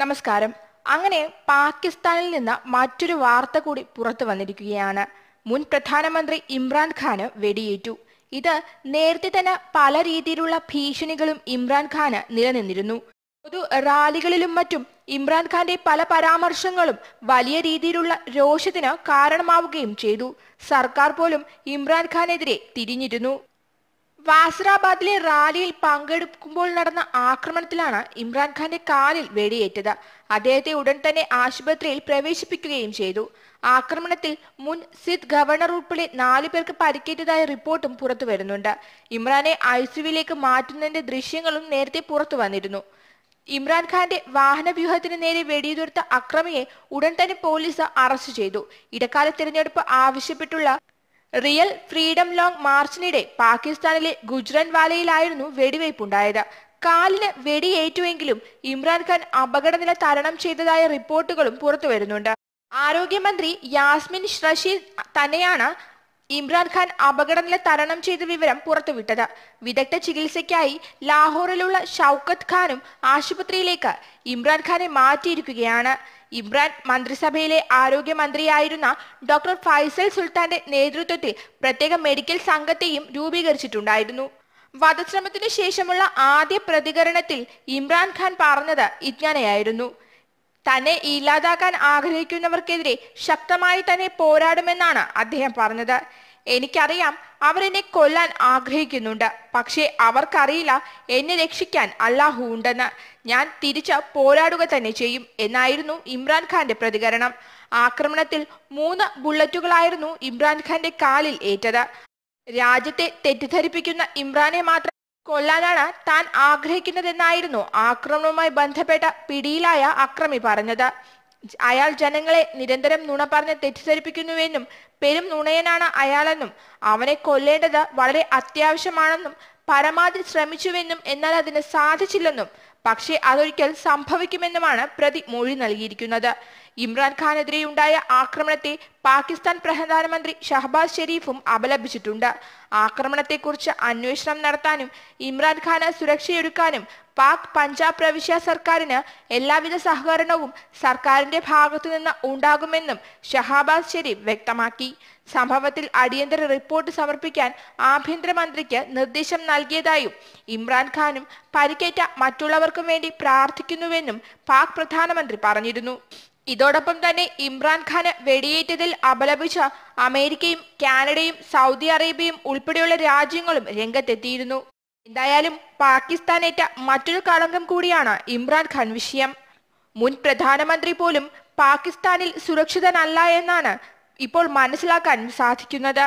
നമസ്കാരം അങ്ങനെ പാകിസ്ഥാനിൽ നിന്ന് മറ്റൊരു വാർത്ത കൂടി പുറത്തു വന്നിരിക്കുകയാണ് മുൻ പ്രധാനമന്ത്രി ഇമ്രാൻഖാന് വെടിയേറ്റു ഇത് നേരത്തെ തന്നെ പല രീതിയിലുള്ള ഭീഷണികളും ഇമ്രാൻഖാന് നിലനിന്നിരുന്നു പൊതു റാലികളിലും മറ്റും ഇമ്രാൻഖാന്റെ പല പരാമർശങ്ങളും വലിയ രീതിയിലുള്ള രോഷത്തിന് കാരണമാവുകയും ചെയ്തു സർക്കാർ പോലും ഇമ്രാൻഖാനെതിരെ തിരിഞ്ഞിരുന്നു വാസറാബാദിലെ റാലിയിൽ പങ്കെടുക്കുമ്പോൾ നടന്ന ആക്രമണത്തിലാണ് ഇമ്രാൻഖാന്റെ കാലിൽ വെടിയേറ്റത് അദ്ദേഹത്തെ ഉടൻ തന്നെ ആശുപത്രിയിൽ പ്രവേശിപ്പിക്കുകയും ചെയ്തു ആക്രമണത്തിൽ മുൻ സിദ് ഗവർണർ ഉൾപ്പെടെ നാലു പേർക്ക് പരിക്കേറ്റതായ റിപ്പോർട്ടും പുറത്തു വരുന്നുണ്ട് ഇമ്രാനെ ഐസിയുവിലേക്ക് മാറ്റുന്നതിന്റെ ദൃശ്യങ്ങളും നേരത്തെ പുറത്തു വന്നിരുന്നു ഇമ്രാൻഖാന്റെ വാഹനവ്യൂഹത്തിന് നേരെ വെടിയുതിർത്ത അക്രമിയെ ഉടൻ തന്നെ പോലീസ് അറസ്റ്റ് ചെയ്തു ഇടക്കാല തിരഞ്ഞെടുപ്പ് ആവശ്യപ്പെട്ടുള്ള റിയൽ ഫ്രീഡം ലോങ് മാർച്ചിനിടെ പാകിസ്ഥാനിലെ ഗുജ്റൻവാലയിലായിരുന്നു വെടിവയ്പുണ്ടായത് കാലിന് വെടിയേറ്റുവെങ്കിലും ഇമ്രാൻഖാൻ അപകടനില തരണം ചെയ്തതായ റിപ്പോർട്ടുകളും പുറത്തു വരുന്നുണ്ട് ആരോഗ്യമന്ത്രി യാസ്മിൻ ഷഷീദ് തന്നെയാണ് ഇമ്രാൻഖാൻ അപകടനില തരണം ചെയ്ത വിവരം പുറത്തുവിട്ടത് വിദഗ്ധ ചികിത്സയ്ക്കായി ലാഹോറിലുള്ള ഷൗക്കത്ത് ഖാനും ആശുപത്രിയിലേക്ക് ഇമ്രാൻഖാനെ മാറ്റിയിരിക്കുകയാണ് ഇമ്രാൻ മന്ത്രിസഭയിലെ ആരോഗ്യമന്ത്രിയായിരുന്ന ഡോക്ടർ ഫൈസൽ സുൽത്താന്റെ നേതൃത്വത്തിൽ പ്രത്യേക മെഡിക്കൽ സംഘത്തെയും രൂപീകരിച്ചിട്ടുണ്ടായിരുന്നു വധശ്രമത്തിനു ശേഷമുള്ള ആദ്യ പ്രതികരണത്തിൽ ഇമ്രാൻഖാൻ പറഞ്ഞത് ഇജ്ഞാനയായിരുന്നു തന്നെ ഇല്ലാതാക്കാൻ ആഗ്രഹിക്കുന്നവർക്കെതിരെ ശക്തമായി തന്നെ പോരാടുമെന്നാണ് അദ്ദേഹം പറഞ്ഞത് എനിക്കറിയാം അവരെന്നെ കൊല്ലാൻ ആഗ്രഹിക്കുന്നുണ്ട് പക്ഷേ അവർക്കറിയില്ല എന്നെ രക്ഷിക്കാൻ അല്ലാഹു ഉണ്ടെന്ന് ഞാൻ തിരിച്ച പോരാടുക തന്നെ ചെയ്യും എന്നായിരുന്നു ഇമ്രാൻഖാന്റെ പ്രതികരണം ആക്രമണത്തിൽ മൂന്ന് ബുള്ളറ്റുകളായിരുന്നു ഇമ്രാൻഖാന്റെ കാലിൽ ഏറ്റത് രാജ്യത്തെ തെറ്റിദ്ധരിപ്പിക്കുന്ന ഇമ്രാനെ മാത്രം കൊല്ലാനാണ് താൻ ആഗ്രഹിക്കുന്നതെന്നായിരുന്നു ആക്രമണവുമായി ബന്ധപ്പെട്ട പിടിയിലായ അക്രമി പറഞ്ഞത് അയാൾ ജനങ്ങളെ നിരന്തരം നുണ പറഞ്ഞ് തെറ്റിദ്ധരിപ്പിക്കുന്നുവെന്നും പെരും നുണയനാണ് അയാളെന്നും അവനെ കൊല്ലേണ്ടത് വളരെ അത്യാവശ്യമാണെന്നും പരമാവധി ശ്രമിച്ചുവെന്നും എന്നാൽ അതിന് സാധിച്ചില്ലെന്നും പക്ഷേ അതൊരിക്കൽ സംഭവിക്കുമെന്നുമാണ് പ്രതി മൊഴി നൽകിയിരിക്കുന്നത് ഇമ്രാൻഖാനെതിരെ ഉണ്ടായ ആക്രമണത്തെ പാകിസ്ഥാൻ പ്രധാനമന്ത്രി ഷഹബാസ് ഷെരീഫും അപലപിച്ചിട്ടുണ്ട് ആക്രമണത്തെക്കുറിച്ച് അന്വേഷണം നടത്താനും ഇമ്രാൻഖാന് സുരക്ഷയൊരുക്കാനും പാക് പഞ്ചാബ് പ്രവിശ്യ സർക്കാരിന് എല്ലാവിധ സഹകരണവും സർക്കാരിന്റെ ഭാഗത്തുനിന്ന് ഉണ്ടാകുമെന്നും ഷഹബാസ് ഷെരീഫ് വ്യക്തമാക്കി സംഭവത്തിൽ അടിയന്തര റിപ്പോർട്ട് സമർപ്പിക്കാൻ ആഭ്യന്തരമന്ത്രിക്ക് നിർദ്ദേശം നൽകിയതായും ഇമ്രാൻഖാനും പരിക്കേറ്റ മറ്റുള്ളവർക്കും വേണ്ടി പ്രാർത്ഥിക്കുന്നുവെന്നും പാക് പ്രധാനമന്ത്രി പറഞ്ഞിരുന്നു ഇതോടൊപ്പം തന്നെ ഇമ്രാൻഖാന് വെടിയേറ്റതിൽ അപലപിച്ച അമേരിക്കയും കാനഡയും സൗദി അറേബ്യയും ഉൾപ്പെടെയുള്ള രാജ്യങ്ങളും രംഗത്തെത്തിയിരുന്നു എന്തായാലും പാകിസ്ഥാനേറ്റ മറ്റൊരു കളങ്കം കൂടിയാണ് ഇമ്രാൻഖാൻ വിഷയം മുൻ പ്രധാനമന്ത്രി പോലും പാകിസ്ഥാനിൽ സുരക്ഷിതനല്ല എന്നാണ് ഇപ്പോൾ മനസ്സിലാക്കാൻ സാധിക്കുന്നത്